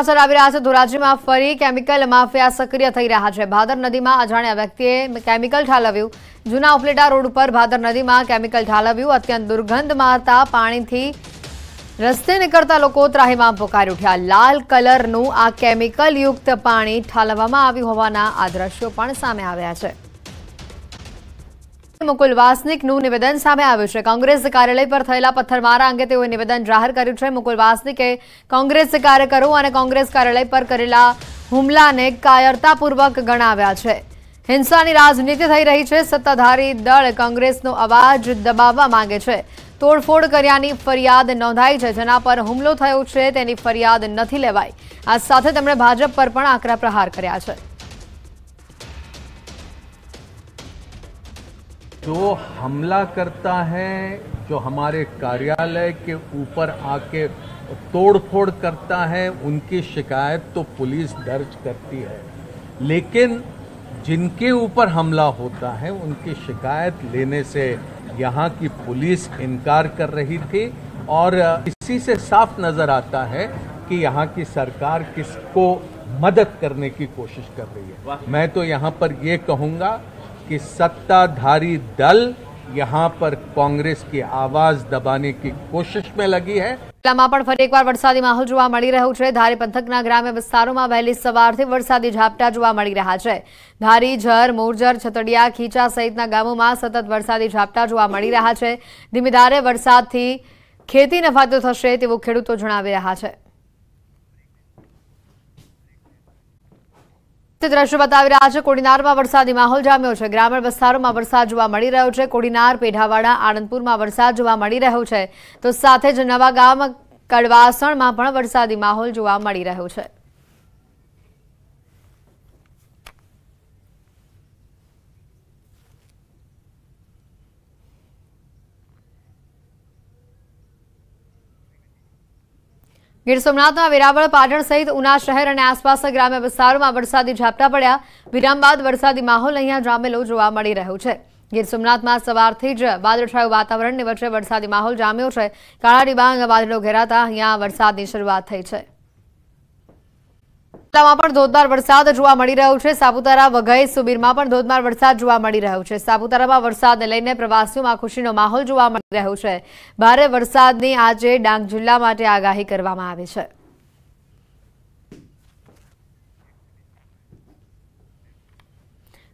અસર આવી રહ્યા છે ધોરાજીમાં ફરી કેમિકલ માફિયા સક્રિય થઈ રહ્યા છે ભાદર નદીમાં અજાણ્યા વ્યક્તિએ કેમિકલ ઠાલવ્યું જૂના ઉપલેટા રોડ ઉપર ભાદર નદીમાં કેમિકલ ઠાલવ્યું અત્યંત દુર્ગંધ મારતા પાણીથી રસ્તે નીકળતા લોકો ત્રાહીમાં પોકારી ઉઠ્યા લાલ કલરનું આ કેમિકલયુક્ત પાણી ઠાલવવામાં આવ્યું હોવાના આ દ્રશ્યો પણ સામે આવ્યા છે મુકુલ વાસનિકનું નિવેદન સામે આવ્યું છે કોંગ્રેસ કાર્યાલય પર થયેલા પથ્થરમારા અંગે તેઓએ નિવેદન જાહેર કર્યું છે મુકુલ વાસનિકે કોંગ્રેસ કાર્યકરો અને કોંગ્રેસ કાર્યાલય પર કરેલા હુમલાને કાયરતાપૂર્વક ગણાવ્યા છે હિંસાની રાજનીતિ થઈ રહી છે સત્તાધારી દળ કોંગ્રેસનો અવાજ દબાવવા માંગે છે તોડફોડ કર્યાની ફરિયાદ નોંધાઈ છે જેના પર હુમલો થયો છે તેની ફરિયાદ નથી લેવાઈ આ સાથે તેમણે ભાજપ પર પણ આકરા પ્રહાર કર્યા છે जो हमला करता है जो हमारे कार्यालय के ऊपर आके तोड़फोड़ करता है उनकी शिकायत तो पुलिस दर्ज करती है लेकिन जिनके ऊपर हमला होता है उनकी शिकायत लेने से यहाँ की पुलिस इनकार कर रही थी और इसी से साफ नज़र आता है कि यहाँ की सरकार किसको मदद करने की कोशिश कर रही है मैं तो यहाँ पर ये कहूँगा कि सत्ताधारी दल यहाँ पर કોંગ્રેસ की आवाज દબાને की કોશિશ में लगी है પણ ફરી એકવાર વરસાદી માહોલ જોવા મળી રહ્યો છે ધારી પંથકના ગ્રામ્ય વિસ્તારોમાં વહેલી સવારથી વરસાદી ઝાપટા જોવા મળી રહ્યા છે ધારી ઝર મોરજર છતડીયા ખીચા સહિતના ગામોમાં સતત વરસાદી ઝાપટા જોવા મળી રહ્યા છે ધીમીધારે વરસાદથી ખેતી નફાતો થશે તેવું ખેડૂતો જણાવી રહ્યા છે તે દ્રશ્ય બતાવી રહ્યા છે કોડીનારમાં વરસાદી માહોલ જામ્યો છે ગ્રામીણ વિસ્તારોમાં વરસાદ જોવા મળી રહ્યો છે કોડીનાર પેઢાવાડા આણંદપુરમાં વરસાદ જોવા મળી રહ્યો છે તો સાથે જ નવા ગામ કડવાસણમાં પણ વરસાદી માહોલ જોવા મળી રહ્યો છે ગીર સોમનાથમાં વેરાવળ પાટણ સહિત ઉના શહેર અને આસપાસના ગ્રામ્ય વિસ્તારોમાં વરસાદી ઝાપટા પડ્યા વિરામ બાદ વરસાદી માહોલ અહીંયા જામેલો જોવા મળી રહ્યો છે ગીર સોમનાથમાં સવારથી જ વાદળછાયું વાતાવરણની વચ્ચે વરસાદી માહોલ જામ્યો છે કાળા ડિબાંગ વાદળો ઘેરાતા અહીંયા વરસાદની શરૂઆત થઈ છે જિલ્લામાં પણ ધોધમાર વરસાદ જોવા મળી રહ્યો છે સાપુતારા વઘઈ સુબીરમાં પણ ધોધમાર વરસાદ જોવા મળી રહ્યો છે સાપુતારામાં વરસાદને લઈને પ્રવાસીઓમાં ખુશીનો માહોલ જોવા મળી રહ્યો છે ભારે વરસાદની આજે ડાંગ જિલ્લા માટે આગાહી કરવામાં આવી છે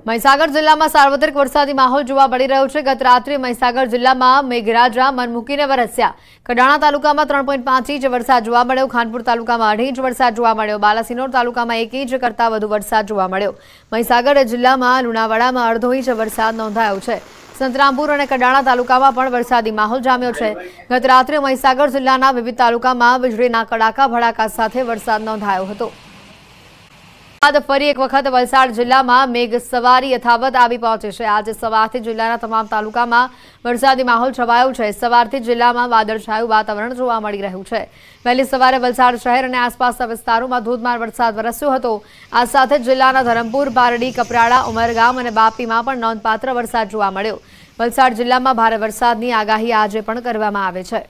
મહીસાગર જિલ્લામાં સાર્વત્રિક વરસાદી માહોલ જોવા મળી રહ્યો છે ગત રાત્રે મહીસાગર જિલ્લામાં મેઘરાજા મન મનમૂકીને વરસ્યા કડાણા તાલુકામાં ત્રણ પોઈન્ટ પાંચ ઇંચ વરસાદ જોવા મળ્યો ખાનપુર તાલુકામાં અઢી ઇંચ વરસાદ જોવા મળ્યો બાલાસિનોર તાલુકામાં એક ઇંચ કરતાં વધુ વરસાદ જોવા મળ્યો મહીસાગર જિલ્લામાં લુણાવાડામાં અડધો ઇંચ વરસાદ નોંધાયો છે સંતરામપુર અને કડાણા તાલુકામાં પણ વરસાદી માહોલ જામ્યો છે ગત રાત્રે મહીસાગર જિલ્લાના વિવિધ તાલુકામાં વીજળીના કડાકા ભડાકા સાથે વરસાદ નોંધાયો હતો બાદ ફરી એક વખત વલસાડ જિલ્લામાં મેઘ સવારી યથાવત આવી પહોંચી છે આજે સવારથી જિલ્લાના તમામ તાલુકામાં વરસાદી માહોલ છવાયો છે સવારથી જિલ્લામાં વાદળછાયું વાતાવરણ જોવા મળી રહ્યું છે વહેલી સવારે વલસાડ શહેર અને આસપાસના વિસ્તારોમાં ધોધમાર વરસાદ વરસ્યો હતો આ સાથે જિલ્લાના ધરમપુર બારડી કપરાડા ઉમરગામ અને બાપીમાં પણ નોંધપાત્ર વરસાદ જોવા મળ્યો વલસાડ જિલ્લામાં ભારે વરસાદની આગાહી આજે પણ કરવામાં આવે છે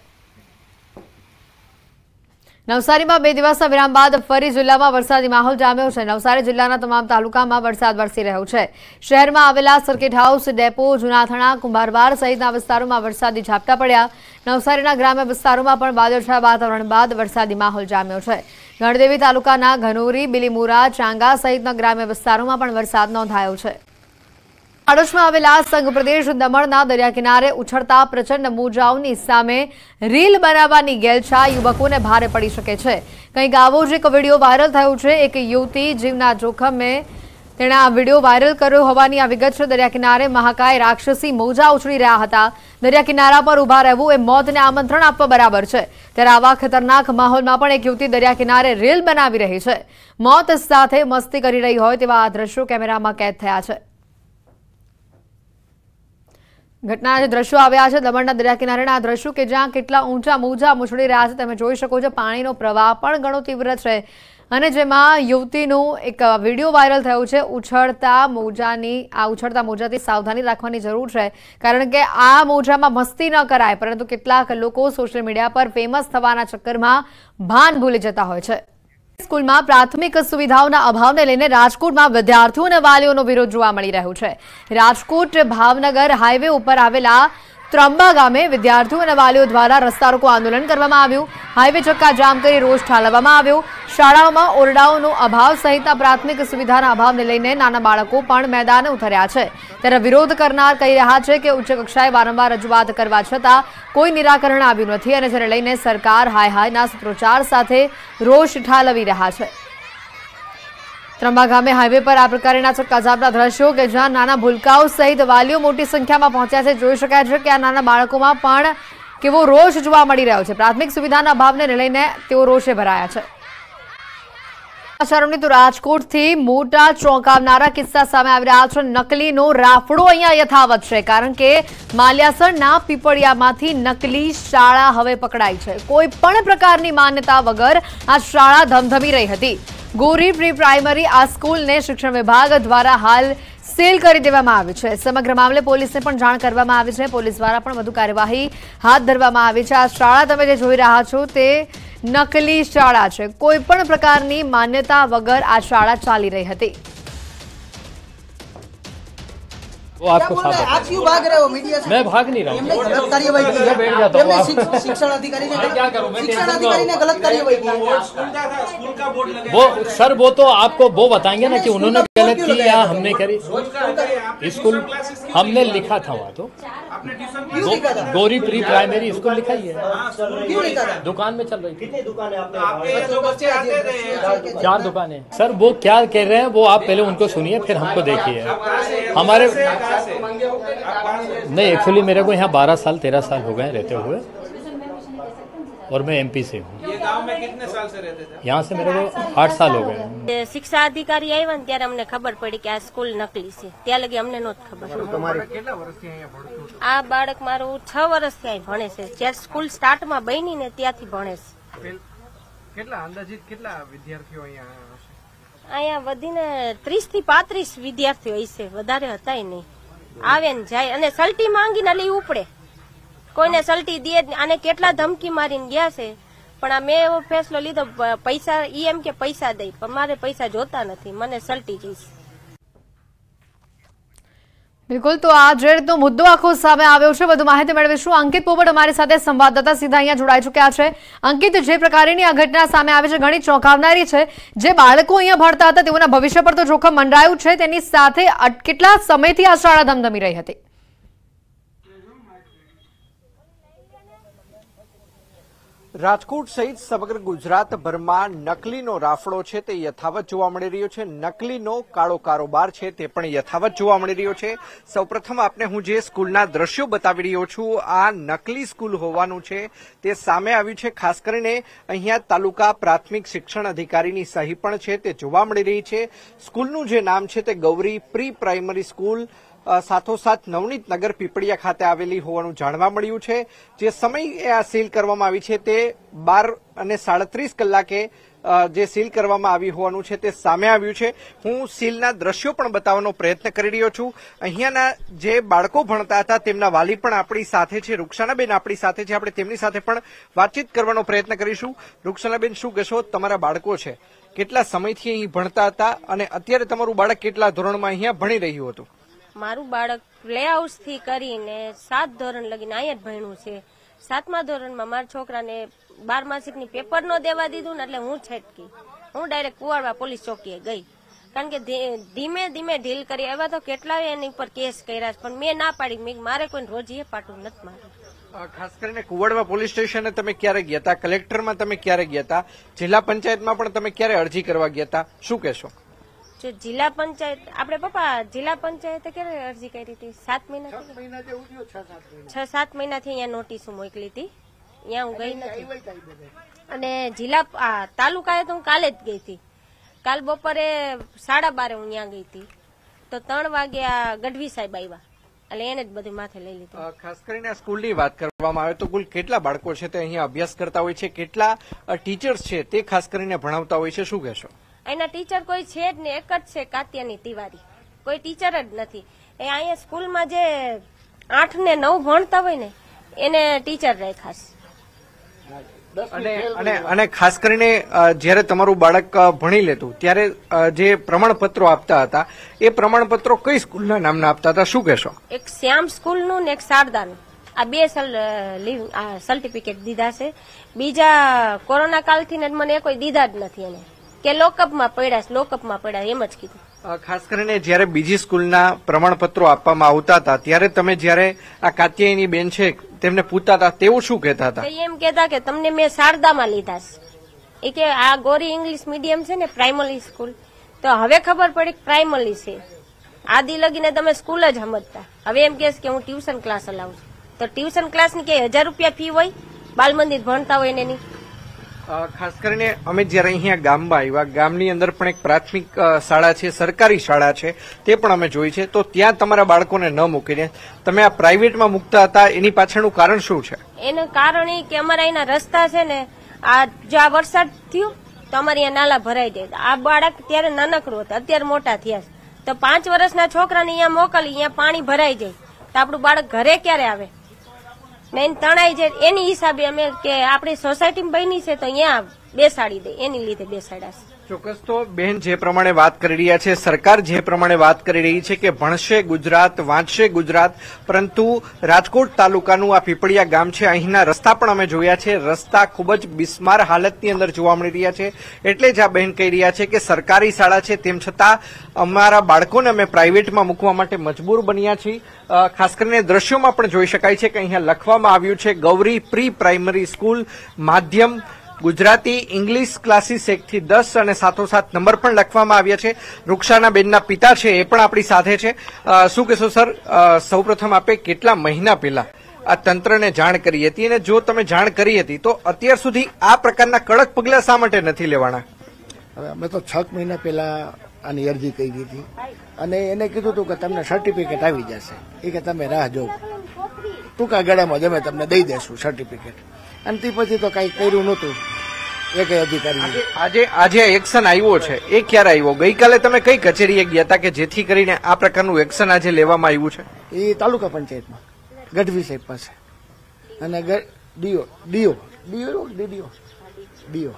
નવસારીમાં બે દિવસના વિરામ બાદ ફરી જિલ્લામાં વરસાદી માહોલ જામ્યો છે નવસારી જિલ્લાના તમામ તાલુકામાં વરસાદ વરસી રહ્યો છે શહેરમાં આવેલા સર્કિટ હાઉસ ડેપો જુનાથણા કુંભારવાર સહિતના વિસ્તારોમાં વરસાદી ઝાપટા પડ્યા નવસારીના ગ્રામ્ય વિસ્તારોમાં પણ વાદળછાયા વાતાવરણ બાદ વરસાદી માહોલ જામ્યો છે ગણદેવી તાલુકાના ઘનોરી બિલીમુરા ચાંગા સહિતના ગ્રામ્ય વિસ્તારોમાં પણ વરસાદ નોંધાયો છે પાડોશમાં આવેલા સંઘ પ્રદેશ દમણના દરિયા કિનારે ઉછળતા પ્રચંડ મોજાઓની સામે રીલ બનાવવાની ગેલછા યુવકોને ભારે પડી શકે છે કંઈક આવો જ એક વિડીયો વાયરલ થયો છે એક યુવતી જીવના જોખમે તેણે આ વિડીયો વાયરલ કર્યો હોવાની આ વિગત છે દરિયા કિનારે મહાકાય રાક્ષસી મોજા ઉછળી રહ્યા હતા દરિયા કિનારા પર ઊભા રહેવું એ મોતને આમંત્રણ આપવા બરાબર છે ત્યારે આવા ખતરનાક માહોલમાં પણ એક યુવતી દરિયા કિનારે રીલ બનાવી રહી છે મોત સાથે મસ્તી કરી રહી હોય તેવા આ દ્રશ્યો કેમેરામાં કેદ થયા છે ઘટના જે દ્રશ્યો આવ્યા છે દમણના દરિયા કિનારેના દ્રશ્યો કે જ્યાં કેટલા ઊંચા મોજા મુછડી રહ્યા છે તમે જોઈ શકો છો પાણીનો પ્રવાહ પણ ઘણો તીવ્ર છે અને જેમાં યુવતીનું એક વિડીયો વાયરલ થયો છે ઉછળતા મોજાની આ ઉછળતા મોજાથી સાવધાની રાખવાની જરૂર છે કારણ કે આ મોજામાં મસ્તી ન કરાય પરંતુ કેટલાક લોકો સોશિયલ મીડિયા પર ફેમસ થવાના ચક્કરમાં ભાન ભૂલી જતા હોય છે સ્કૂલમાં પ્રાથમિક સુવિધાઓના અભાવને લઈને રાજકોટમાં વિદ્યાર્થીઓ અને વાલીઓનો વિરોધ જોવા મળી રહ્યો છે રાજકોટ ભાવનગર હાઈવે ઉપર આવેલા ત્રંબા ગામે વિદ્યાર્થીઓ અને વાલીઓ દ્વારા રસ્તા રોકો આંદોલન કરવામાં આવ્યું હાઈવે ચક્કા જામ કરી રોષ ઠાલવવામાં આવ્યો શાળાઓમાં ઓરડાઓનો અભાવ સહિતના પ્રાથમિક સુવિધાના અભાવને લઈને નાના બાળકો પણ મેદાને ઉતર્યા છે ત્યારે વિરોધ કરનાર કહી રહ્યા છે કે ઉચ્ચ કક્ષાએ વારંવાર રજૂઆત કરવા છતાં કોઈ નિરાકરણ આવ્યું નથી અને જેને લઈને સરકાર હાય હાયના સૂત્રોચ્ચાર સાથે રોષ ઠાલવી રહ્યા છે ત્રંબા ગામે હાઈવે પર આ પ્રકારના ચક્કાજાબના દ્રશ્યો કે જ્યાં નાના ભૂલકાઓ સહિત વાલીઓ મોટી સંખ્યામાં પહોંચ્યા છે જોઈ શકાય છે કે આ નાના બાળકોમાં પણ કેવો રોષ જોવા મળી રહ્યો છે પ્રાથમિક સુવિધાના અભાવને લઈને તેઓ રોષે ભરાયા છે સમાચારોની તો રાજકોટથી મોટા ચોંકાવનારા કિસ્સા સામે આવી રહ્યા છે નકલીનો રાફડો અહીંયા યથાવત છે કારણ કે માલ્યાસરના પીપળિયામાંથી નકલી શાળા હવે પકડાઈ છે કોઈ પણ પ્રકારની માન્યતા વગર આ શાળા ધમધમી રહી હતી ગોરી પ્રી પ્રાઇમરી આ સ્કૂલને શિક્ષણ વિભાગ દ્વારા હાલ સીલ કરી દેવામાં આવી છે સમગ્ર મામલે પોલીસને પણ જાણ કરવામાં આવી છે પોલીસ દ્વારા પણ વધુ કાર્યવાહી હાથ ધરવામાં આવી છે આ શાળા તમે જે જોઈ રહ્યા છો તે નકલી શાળા છે કોઈપણ પ્રકારની માન્યતા વગર આ શાળા ચાલી રહી હતી वो आपको आप क्यों भाग रहे हो मीडिया से मैं भाग नहीं रहा हूँ कार्यवाही शिक्षण अधिकारी ने शिक्षण अधिकारी ने गलत कार्यवाही वो सर वो तो आपको वो बताएंगे ना कि उन्होंने गलत यहाँ हमने करी स्कूल हमने लिखा था वहाँ तो गोरी प्री प्राइमरी स्कूल हाँ, लिखा ही है दुकान में चल रही कितनी चार दुकान है सर वो क्या कह रहे हैं वो आप पहले उनको सुनिए फिर हमको देखिए हमारे नहीं एक्चुअली मेरे को यहाँ बारह साल तेरह साल हो गए रहते हुए और मैं एमपी से हूँ यहाँ से मेरे को आठ साल हो गए શિક્ષા અધિકારી આવ્યા ને ત્યારે અમને ખબર પડી કે આ સ્કૂલ નકલી છે ત્યાં લગી અમને નહોતી ખબર આ બાળક મારું છ વર્ષથી અહીં ભણે છે જ્યારે સ્કૂલ સ્ટાર્ટમાં બની ને ત્યાંથી ભણે છે કેટલા અહીંયા વધીને ત્રીસ પાંત્રીસ વિદ્યાર્થીઓ હશે વધારે હતા નહીં આવે ને જાય અને સલ્ટી માંગીને લઈ ઉપડે કોઈને સલટી દે અને કેટલા ધમકી મારીને ગયા છે પણ આ મેં એવો ફેસલો લીધો પૈસા ઈ એમ કે પૈસા દઈ પણ મારે પૈસા જોતા નથી મને સલટી જઈશ બિલકુલ તો આ જે મુદ્દો આખો સામે આવ્યો છે વધુ માહિતી મેળવીશું અંકિત પોપટ અમારી સાથે સંવાદદાતા સીધા અહીંયા જોડાઈ ચૂક્યા છે અંકિત જે પ્રકારની આ ઘટના સામે આવે છે ઘણી ચોંકાવનારી છે જે બાળકો અહીંયા ભણતા હતા તેઓના ભવિષ્ય પર તો જોખમ મંડાયું છે તેની સાથે કેટલા સમયથી આ શાળા ધમધમી રહી હતી રાજકોટ સહિત સમગ્ર ગુજરાતભરમાં નકલીનો રાફડો છે તે યથાવત જોવા મળી રહ્યો છે નકલીનો કાળો કારોબાર છે તે પણ યથાવત જોવા મળી રહ્યો છે સૌપ્રથમ આપને હું જે સ્કૂલના દ્રશ્યો બતાવી રહ્યો છું આ નકલી સ્કૂલ હોવાનું છે તે સામે આવ્યું છે ખાસ કરીને અહીંયા તાલુકા પ્રાથમિક શિક્ષણ અધિકારીની સહી પણ છે તે જોવા મળી રહી છે સ્કૂલનું જે નામ છે તે ગૌરી પ્રી પ્રાઇમરી સ્કૂલ સાથોસાથ નવનીત નગર પીપળિયા ખાતે આવેલી હોવાનું જાણવા મળ્યું છે જે સમય આ સીલ કરવામાં આવી છે તે બાર અને સાડત્રીસ કલાકે જે સીલ કરવામાં આવી હોવાનું છે તે સામે આવ્યું છે હું સીલના દ્રશ્યો પણ બતાવવાનો પ્રયત્ન કરી રહ્યો છું અહીંયાના જે બાળકો ભણતા હતા તેમના વાલી પણ આપણી સાથે છે રૂક્ષાનાબેન આપણી સાથે છે આપણે તેમની સાથે પણ વાતચીત કરવાનો પ્રયત્ન કરીશું રૂક્ષાનાબેન શું કહેશો તમારા બાળકો છે કેટલા સમયથી અહીં ભણતા હતા અને અત્યારે તમારું બાળક કેટલા ધોરણમાં અહીંયા ભણી રહ્યું હતું મારું બાળક પ્લે હાઉસથી કરીને સાત ધોરણ લગીને અહીંયા જ ભણ્યું છે સાતમા ધોરણમાં મારા છોકરાને બાર માસિકની પેપર ન દેવા દીધું ને એટલે હું છટકી હું ડાયરેક્ટ કુવાડવા પોલીસ ચોકીએ ગઈ કારણ કે ધીમે ધીમે ઢીલ કરી આવ્યા તો કેટલા એની ઉપર કેસ કર્યા પણ મેં ના પાડી મેં મારે કોઈ રોજીએ પાટું નથી મારું ખાસ કરીને કુવાડવા પોલીસ સ્ટેશને તમે ક્યારે ગયા હતા કલેક્ટરમાં તમે ક્યારે ગયા હતા જિલ્લા પંચાયતમાં પણ તમે ક્યારે અરજી કરવા ગયા હતા શું કહેશો જો જિલ્લા પંચાયત આપણે પપ્પા જિલ્લા પંચાયતે ક્યારે અરજી કરી હતી સાત મહિના છ સાત મહિનાથી અહીંયા નોટિસો મોકલી હતી અહીંયા હું ગઈ નથી અને જિલ્લા તાલુકાએ તો હું કાલે જ ગઈ હતી કાલ બપોરે સાડા બારે હું ત્યાં ગઈ હતી તો ત્રણ વાગ્યા ગઢવી સાહેબ આવ્યા એટલે એને જ બધું માથે લઈ લીધું ખાસ કરીને સ્કૂલની વાત કરવામાં આવે તો કુલ કેટલા બાળકો છે તે અહીંયા અભ્યાસ કરતા હોય છે કેટલા ટીચર્સ છે તે ખાસ કરીને ભણાવતા હોય છે શું કહેશો એના ટીચર કોઈ છે જ ને એક જ છે કાત્યાની તિવારી કોઈ ટીચર જ નથી એ અહીંયા સ્કૂલમાં જે આઠ ને નવ ભણતા હોય ને એને ટીચર રાખ્યા છે અને અને ખાસ કરીને જ્યારે તમારું બાળક ભણી લેતું ત્યારે જે પ્રમાણપત્રો આપતા હતા એ પ્રમાણપત્રો કઈ સ્કૂલના નામના આપતા હતા શું કહેશો એક શ્યામ સ્કૂલનું ને એક શારદાનું આ બે સર્ટિફિકેટ દીધા છે બીજા કોરોના કાળથી ને મને કોઈ દીધા જ નથી એને કે લોકઅપમાં પડ્યા લોકઅપમાં પડ્યા એમ જ કીધું ખાસ કરીને જ્યારે બીજી સ્કૂલના પ્રમાણપત્રો આપવામાં આવતા હતા ત્યારે તમે જ્યારે આ કાત્યાયની બેન છે તેમને પૂછતા હતા તેવું શું કહેતા હતા એમ કહેતા કે તમને મેં શારદામાં લીધા એ કે આ ગોરી ઇંગ્લિશ મીડિયમ છે ને પ્રાઇમરી સ્કૂલ તો હવે ખબર પડી કે પ્રાઇમરી છે આદિ લગીને તમે સ્કૂલ જ સમજતા હવે એમ કહેશ કે હું ટ્યુશન ક્લાસ અલાવું છું તો ટ્યુશન ક્લાસની કે હજાર રૂપિયા ફી હોય બાલ મંદિર ભણતા હોય એને નહીં ખાસ કરીને અમે જ્યારે અહીંયા ગામમાં આવ્યા ગામની અંદર પણ એક પ્રાથમિક શાળા છે સરકારી શાળા છે તે પણ અમે જોઈ છે તો ત્યાં તમારા બાળકોને ન મૂકીને તમે આ પ્રાઇવેટમાં મૂકતા હતા એની પાછળનું કારણ શું છે એનું કારણ એ કે અમારા અહીંના રસ્તા છે ને આ જો આ વરસાદ થયું તો અમારે અહીંયા નાલા ભરાઈ જાય આ બાળક ત્યારે નાનકડું હતું અત્યારે મોટા થયા તો પાંચ વર્ષના છોકરાને અહીંયા મોકલી અહીંયા પાણી ભરાઈ જાય તો આપણું બાળક ઘરે ક્યારે આવે મેન તણાઈ જાય એની હિસાબે અમે કે આપણી સોસાયટીમાં બની છે તો અહીંયા બેસાડી દે એની લીધે બેસાડ્યા છે ચોક્કસ તો બેન જે પ્રમાણે વાત કરી રહ્યા છે સરકાર જે પ્રમાણે વાત કરી રહી છે કે ભણશે ગુજરાત વાંચશે ગુજરાત પરંતુ રાજકોટ તાલુકાનું આ પીપળિયા ગામ છે અહીંના રસ્તા પણ અમે જોયા છે રસ્તા ખૂબ જ બિસ્માર હાલતની અંદર જોવા મળી રહ્યા છે એટલે જ આ બહેન કહી રહ્યા છે કે સરકારી શાળા છે તેમ છતાં અમારા બાળકોને અમે પ્રાઇવેટમાં મૂકવા માટે મજબૂર બન્યા છીએ ખાસ કરીને દ્રશ્યોમાં પણ જોઈ શકાય છે કે અહીંયા લખવામાં આવ્યું છે ગૌરી પ્રી પ્રાઇમરી સ્કૂલ માધ્યમ ગુજરાતી ઇંગ્લિશ ક્લાસીસ એકથી દસ અને સાથોસાથ નંબર પણ લખવામાં આવ્યા છે વૃક્ષાના બેનના પિતા છે એ પણ આપણી સાથે છે શું કહેશો સર સૌપ્રથમ આપે કેટલા મહિના પહેલા આ તંત્રને જાણ કરી હતી અને જો તમે જાણ કરી હતી તો અત્યાર સુધી આ પ્રકારના કડક પગલાં શા માટે નથી લેવાના હવે અમે તો છ મહિના પહેલા આની અરજી કરી દીધી અને એને કીધું હતું કે તમને સર્ટિફિકેટ આવી જશે એ કે તમે રાહ જોવો ટૂંકા ગાળામાં જ અમે તમને દઈ દેશું સર્ટિફિકેટ અને તે પછી તો કઈ કર્યું નહોતું એક કઈ અધિકારી આજે આજે એક્શન આવ્યો છે એ ક્યારે આવ્યો ગઈકાલે તમે કઈ કચેરીએ ગયા હતા કે જેથી કરીને આ પ્રકારનું એક્શન આજે લેવામાં આવ્યું છે એ તાલુકા પંચાયતમાં ગઢવી સાહેબ પાસે અને ડીઓ ડીઓ ડીઓ ડીઓ ડીઓ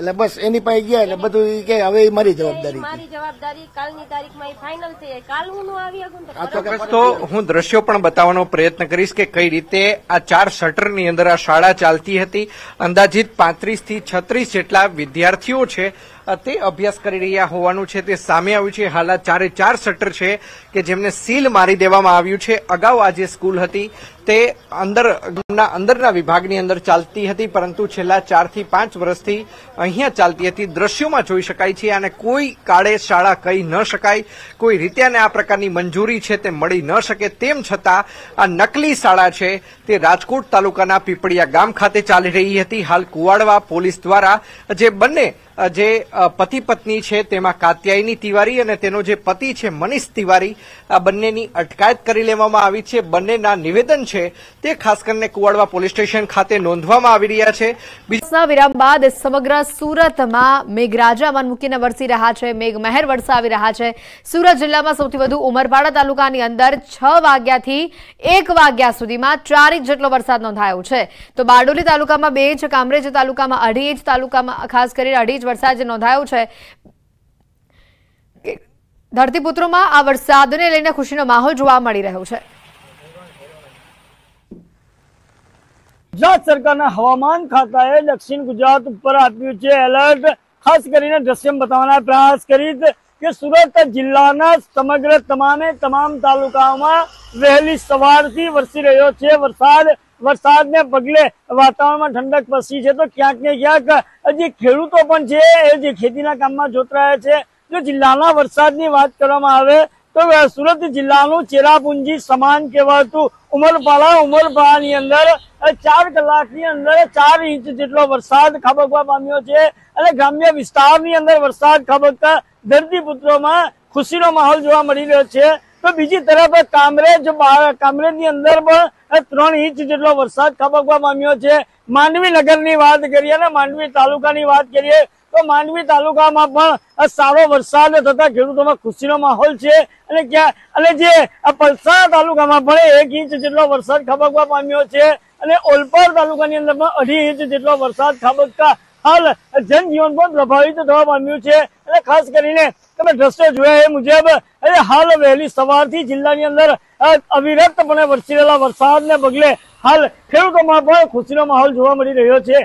એટલે બસ એની પાસે ગયા એટલે બધું ઈ કે હવે એ મારી જવાબદારી મારી જવાબદારી કાલની તારીખમાં એ ફાઇનલ થઈ કાલ હું આવી તો હું દ્રશ્યો પણ બતાવવાનો પ્રયત્ન કરીશ કે કઈ રીતે આ ચાર શટરની અંદર આ શાળા ચાલતી હતી અંદાજિત પાંત્રીસ થી છત્રીસ જેટલા વિદ્યાર્થીઓ છે તે અભ્યાસ કરી રહ્યા હોવાનું છે તે સામે આવ્યું છે હાલ ચારે ચાર શટર છે કે જેમને સીલ મારી દેવામાં આવ્યું છે અગાઉ આ જે સ્કૂલ હતી તે અંદર અંદરના વિભાગની અંદર ચાલતી હતી પરંતુ છેલ્લા ચારથી પાંચ વર્ષથી અહીંયા ચાલતી હતી દ્રશ્યોમાં જોઈ શકાય છે અને કોઈ કાળે શાળા કહી ન શકાય કોઈ રીતે આ પ્રકારની મંજૂરી છે તે મળી ન શકે તેમ છતાં આ નકલી શાળા છે તે રાજકોટ તાલુકાના પીપળિયા ગામ ખાતે ચાલી રહી હતી હાલ કુવાડવા પોલીસ દ્વારા જે બંને જે પતિ પત્ની છે તેમાં કાત્યાયની તિવારી અને તેનો જે પતિ છે મનીષ તિવારી આ બંનેની અટકાયત કરી લેવામાં આવી છે બંનેના નિવેદન છે તે ખાસ કરીને કુવાડવા પોલીસ સ્ટેશન ખાતે નોંધવામાં આવી રહ્યા છે વિરામ બાદ સમગ્ર સુરતમાં મેઘરાજા મનમુકીને વરસી રહ્યા છે મેઘમહેર વરસાવી રહ્યા છે સુરત જિલ્લામાં સૌથી વધુ ઉમરપાડા તાલુકાની અંદર છ વાગ્યાથી એક વાગ્યા સુધીમાં ચાર ઇંચ જેટલો વરસાદ નોંધાયો છે તો બારડોલી તાલુકામાં બે ઇંચ કામરેજ તાલુકામાં અઢી ઇંચ તાલુકામાં ખાસ કરીને અઢી ઇંચ વરસાદ નોંધાયો છે ધરતીપુત્રોમાં આ વરસાદને લઈને ખુશીનો માહોલ જોવા મળી રહ્યો છે ગુજરાત સરકારના હવામાન ખાતાએ દક્ષિણ ગુજરાત ઉપર આપ્યું છે એલર્ટ ખાસ કરીને દ્રશ્યમ બતાવવાના પ્રયાસ કરી કે સુરત જિલ્લાના સમગ્ર તમામે તમામ તાલુકાઓમાં વહેલી સવારથી વરસી રહ્યો છે વરસાદ વરસાદને પગલે વાતાવરણમાં ઠંડક પસરી છે તો ક્યાંક ને ક્યાંક જે ખેડૂતો પણ છે એ જે ખેતીના કામમાં જોતરાયા છે જો જિલ્લાના વરસાદની વાત કરવામાં આવે તો સુરત જિલ્લાનું ચેરાપુંજી સમાન કહેવાતું ઉમરપાડા ઉમરપાડાની અંદર ચાર કલાકની અંદર ચાર ઇંચ જેટલો વરસાદ ખાબકવા પામ્યો છે અને ગ્રામ્ય વિસ્તારની અંદર વરસાદ ખાબકતા ધરતીપુત્રોમાં ખુશીનો માહોલ જોવા મળી રહ્યો છે તો બીજી તરફ કામરેજ કામરેજની અંદર પણ ત્રણ ઇંચ જેટલો વરસાદ ખાબકવા પામ્યો છે માંડવી નગરની વાત કરીએ અને માંડવી તાલુકાની વાત કરીએ તો માંડવી તાલુકામાં પણ સારો વરસાદ થતા ખેડૂતોમાં ખુશીનો માહોલ છે અને ક્યાં અને જે પલસાણા તાલુકામાં પણ એક ઇંચ જેટલો વરસાદ ખબકવા પામ્યો છે અને ઓલપાડ તાલુકાની અંદર પણ અઢી ઇંચ જેટલો વરસાદ ખાબકતા હાલ જનજીવન પણ પ્રભાવિત થવા પામ્યું છે અને ખાસ કરીને તમે દ્રશ્યો જોયા એ મુજબ હાલ વહેલી સવારથી જિલ્લાની અંદર અવિરતપણે વરસી રહેલા વરસાદને પગલે હાલ ખેડૂતોમાં પણ ખુશીનો માહોલ જોવા મળી રહ્યો છે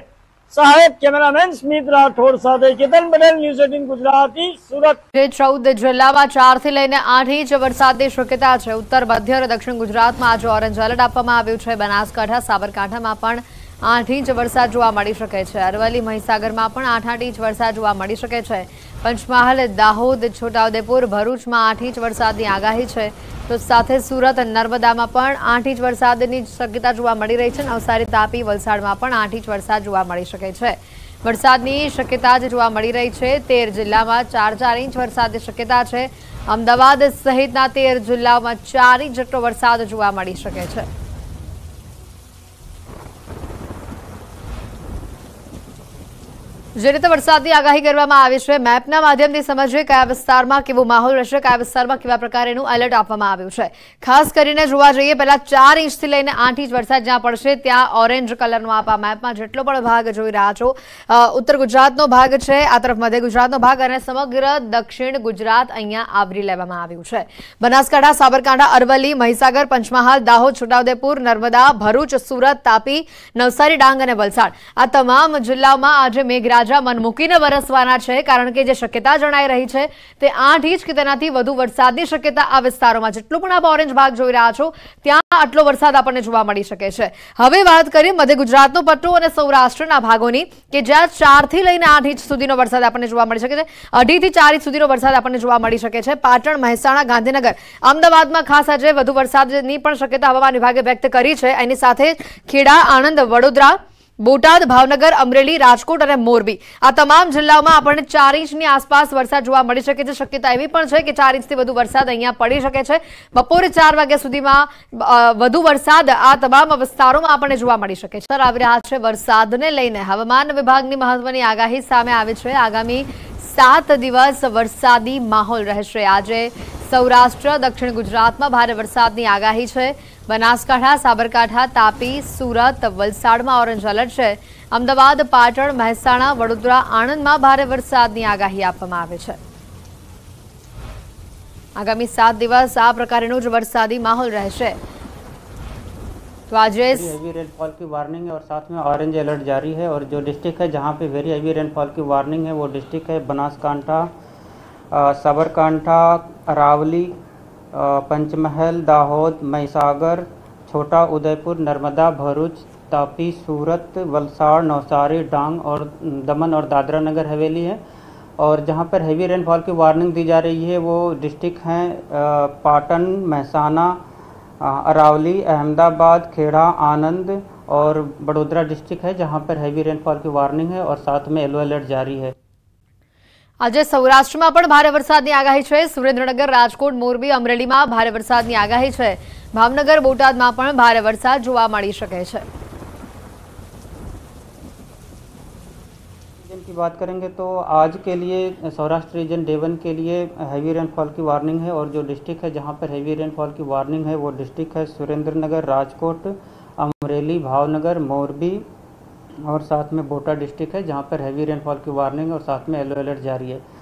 સહાયક કેમેરામેન સ્મિત રાઠોડ સાથે કેતન પટેલ ન્યૂઝ એટીન ગુજરાતી સુરત ચૌદ જિલ્લામાં ચાર થી લઈને આઠ ઇંચ વરસાદની શક્યતા છે ઉત્તર મધ્ય અને દક્ષિણ ગુજરાતમાં આજે ઓરેન્જ એલર્ટ આપવામાં આવ્યું છે બનાસકાંઠા સાબરકાંઠામાં પણ આઠ ઇંચ વરસાદ જોવા મળી શકે છે અરવલ્લી મહીસાગરમાં પણ આઠ આઠ ઇંચ વરસાદ જોવા મળી શકે છે પંચમહાલ દાહોદ છોટાઉદેપુર ભરૂચમાં આઠ ઇંચ વરસાદની આગાહી છે તો સાથે સુરત નર્મદામાં પણ આઠ ઇંચ વરસાદની શક્યતા જોવા મળી રહી છે નવસારી તાપી વલસાડમાં પણ આઠ ઇંચ વરસાદ જોવા મળી શકે છે વરસાદની શક્યતા જ જોવા મળી રહી છે તેર જિલ્લામાં ચાર ચાર ઇંચ વરસાદની શક્યતા છે અમદાવાદ સહિતના તેર જિલ્લાઓમાં ચાર ઇંચ જેટલો વરસાદ જોવા મળી શકે છે જે રીતે વરસાદની આગાહી કરવામાં આવી છે મેપના માધ્યમથી સમજીએ કયા વિસ્તારમાં કેવો માહોલ રહેશે કયા વિસ્તારમાં કેવા પ્રકારેનું એલર્ટ આપવામાં આવ્યું છે ખાસ કરીને જોવા જઈએ પહેલા ચાર ઇંચથી લઈને આઠ ઇંચ વરસાદ જ્યાં પડશે ત્યાં ઓરેન્જ કલરનો આપ આ મેપમાં જેટલો પણ ભાગ જોઈ રહ્યા છો ઉત્તર ગુજરાતનો ભાગ છે આ તરફ મધ્ય ગુજરાતનો ભાગ અને સમગ્ર દક્ષિણ ગુજરાત અહીંયા આવરી લેવામાં આવ્યું છે બનાસકાંઠા સાબરકાંઠા અરવલ્લી મહીસાગર પંચમહાલ દાહોદ છોટાઉદેપુર નર્મદા ભરૂચ સુરત તાપી નવસારી ડાંગ અને વલસાડ આ તમામ જિલ્લાઓમાં આજે મેઘરાજ ઝાપટાં મન વરસવાના છે કારણ કે જે શક્યતા જણાઈ રહી છે તે આઠ ઇંચ કે તેનાથી વધુ વરસાદની શક્યતા આ વિસ્તારોમાં જેટલું પણ આપ ઓરેન્જ ભાગ જોઈ રહ્યા છો ત્યાં આટલો વરસાદ આપણને જોવા મળી શકે છે હવે વાત કરીએ મધ્ય ગુજરાતનો પટ્ટો અને સૌરાષ્ટ્રના ભાગોની કે જ્યાં ચારથી લઈને આઠ ઇંચ સુધીનો વરસાદ આપણને જોવા મળી શકે છે અઢીથી ચાર ઇંચ સુધીનો વરસાદ આપણને જોવા મળી શકે છે પાટણ મહેસાણા ગાંધીનગર અમદાવાદમાં ખાસ આજે વધુ વરસાદની પણ શક્યતા હવામાન વિભાગે વ્યક્ત કરી છે એની સાથે ખેડા આણંદ વડોદરા બોટાદ ભાવનગર અમરેલી રાજકોટ અને મોરબી આ તમામ જિલ્લાઓમાં આપણને ચાર ઇંચની આસપાસ વરસાદ જોવા મળી શકે છે શક્યતા એવી પણ છે કે ચાર ઇંચથી વધુ વરસાદ અહીંયા પડી શકે છે બપોરે ચાર વાગ્યા સુધીમાં વધુ વરસાદ આ તમામ વિસ્તારોમાં આપણને જોવા મળી શકે છે આવી રહ્યા છે વરસાદને લઈને હવામાન વિભાગની મહત્વની આગાહી સામે આવી છે આગામી સાત દિવસ વરસાદી માહોલ રહેશે આજે સૌરાષ્ટ્ર દક્ષિણ ગુજરાતમાં ભારે વરસાદની આગાહી છે બનાસકાંઠા સાબરકાંઠા તાપી સુરત વલસાડમાં ઓરેન્જ એલર્ટ છે અમદાવાદ પાટણ મહેસાણા વડોદરા આણંદમાં ભારે વરસાદની આગાહી આપવામાં આવે છે આગામી સાત દિવસ આ પ્રકારનો જ વરસાદી માહોલ રહેશે ઓરેન્જ એલર્ટ हेवी रेनफॉल की वार्निंग है और साथ में ऑरेंज अलर्ट जारी है और जो डिस्ट्रिक्ट है जहाँ सबरकांठा अरावली पंचमहल दाहोद महिसागर छोटा उदयपुर नर्मदा भरूच तापी सूरत वलसाड़ नौसारी डांग और दमन और दादरा नगर हवेली है और जहाँ पर हैवी रेनफॉल की वार्निंग दी जा रही है वो डिस्ट्रिक्ट हैं पाटन महसाना अरावली अहमदाबाद खेड़ा आनंद और बड़ोदरा डिस्ट्रिक्ट है जहाँ पर हैवी रेनफॉल की वार्निंग है और साथ में येलो अलर्ट जारी है आज सौराष्ट्र में भारत વરસાદની आगाही है સુરેન્દ્રનગર राजकोट मोरबी अमरेली ભારે વરસાદની આગાહી છે ભાવનગર બોટાદમાં પણ ભારે વરસાદ જોવા મળી શકે रीजन की बात करेंगे तो आज के लिए सौराष्ट्र रीजन डेवन के लिए हैवी रेनफॉल की वार्निंग है और जो डिस्ट्रिक्ट है जहां पर हैवी रेनफॉल की वार्निंग है वो डिस्ट्रिक्ट है सुरेंद्रनगर राजकोट अमरेली भावनगर मोरबी और साथ में बोटा डिस्ट्रिक्ट है जहाँ पर हैवी रेनफॉल की वार्निंग और साथ में येलो अलर्ट जारी है